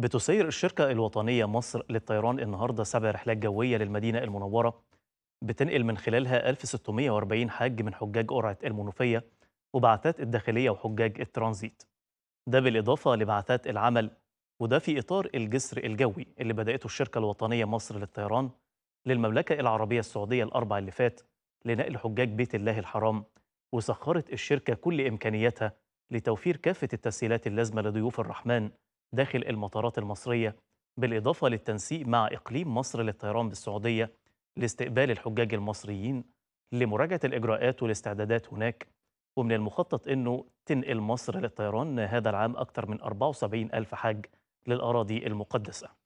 بتسير الشركة الوطنية مصر للطيران النهاردة سبع رحلات جوية للمدينة المنورة بتنقل من خلالها 1640 حاج من حجاج قرعة المنوفية وبعثات الداخلية وحجاج الترانزيت ده بالإضافة لبعثات العمل وده في إطار الجسر الجوي اللي بدأته الشركة الوطنية مصر للطيران للمملكة العربية السعودية الأربع اللي فات لنقل حجاج بيت الله الحرام وسخرت الشركة كل إمكانياتها لتوفير كافة التسهيلات اللازمة لضيوف الرحمن داخل المطارات المصرية بالإضافة للتنسيق مع إقليم مصر للطيران بالسعودية لاستقبال الحجاج المصريين لمراجعة الإجراءات والاستعدادات هناك ومن المخطط أنه تنقل مصر للطيران هذا العام أكثر من 74 ألف حاج للأراضي المقدسة